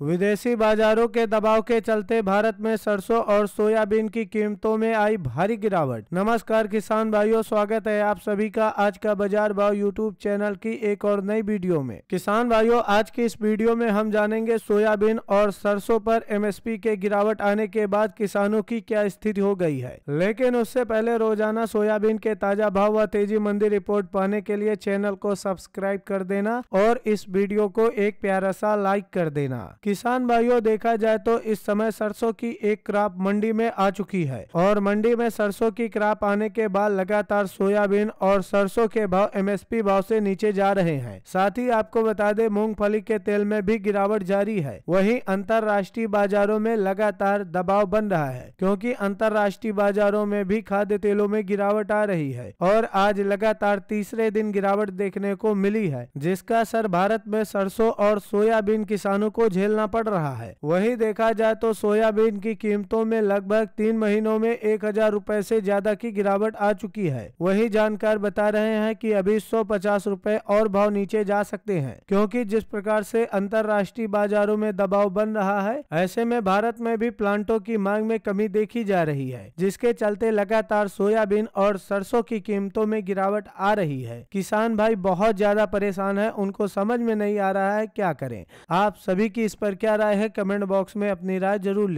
विदेशी बाजारों के दबाव के चलते भारत में सरसों और सोयाबीन की कीमतों में आई भारी गिरावट नमस्कार किसान भाइयों स्वागत है आप सभी का आज का बाजार भाव यूट्यूब चैनल की एक और नई वीडियो में किसान भाइयों आज की इस वीडियो में हम जानेंगे सोयाबीन और सरसों पर एमएसपी के गिरावट आने के बाद किसानों की क्या स्थिति हो गई है लेकिन उससे पहले रोजाना सोयाबीन के ताजा भाव व तेजी मंदी रिपोर्ट पाने के लिए चैनल को सब्सक्राइब कर देना और इस वीडियो को एक प्यारा सा लाइक कर देना किसान भाइयों देखा जाए तो इस समय सरसों की एक क्राप मंडी में आ चुकी है और मंडी में सरसों की क्राप आने के बाद लगातार सोयाबीन और सरसों के भाव एमएसपी भाव से नीचे जा रहे हैं साथ ही आपको बता दें मूंगफली के तेल में भी गिरावट जारी है वहीं अंतर्राष्ट्रीय बाजारों में लगातार दबाव बन रहा है क्योंकि अंतर्राष्ट्रीय बाजारों में भी खाद्य तेलों में गिरावट आ रही है और आज लगातार तीसरे दिन गिरावट देखने को मिली है जिसका असर भारत में सरसों और सोयाबीन किसानों को झेलना झेलना पड़ रहा है वही देखा जाए तो सोयाबीन की कीमतों में लगभग तीन महीनों में एक हजार रूपए ऐसी ज्यादा की गिरावट आ चुकी है वही जानकार बता रहे हैं की अभी सौ पचास रूपए और भाव नीचे जा सकते हैं क्योंकि जिस प्रकार से अंतर्राष्ट्रीय बाजारों में दबाव बन रहा है ऐसे में भारत में भी प्लांटों की मांग में कमी देखी जा रही है जिसके चलते लगातार सोयाबीन और सरसों की कीमतों में गिरावट आ रही है किसान भाई बहुत ज्यादा परेशान है उनको समझ में नहीं आ रहा है क्या करें आप सभी की इस पर पर क्या राय है कमेंट बॉक्स में अपनी राय जरूर लिखें